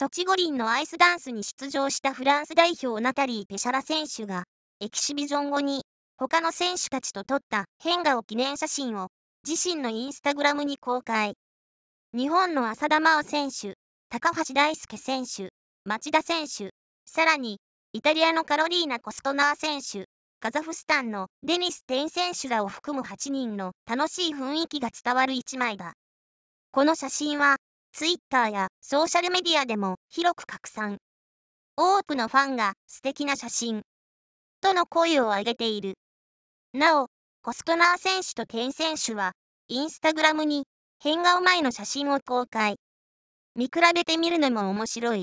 ソチ五輪のアイスダンスに出場したフランス代表ナタリー・ペシャラ選手が、エキシビジョン後に、他の選手たちと撮った変顔記念写真を、自身のインスタグラムに公開。日本の浅田真央選手、高橋大輔選手、町田選手、さらに、イタリアのカロリーナ・コストナー選手、カザフスタンのデニス・テン選手らを含む8人の楽しい雰囲気が伝わる一枚だ。この写真は、ツイッターやソーシャルメディアでも広く拡散。多くのファンが素敵な写真。との声を上げている。なお、コストナー選手とテン選手は、インスタグラムに変顔前の写真を公開。見比べてみるのも面白い。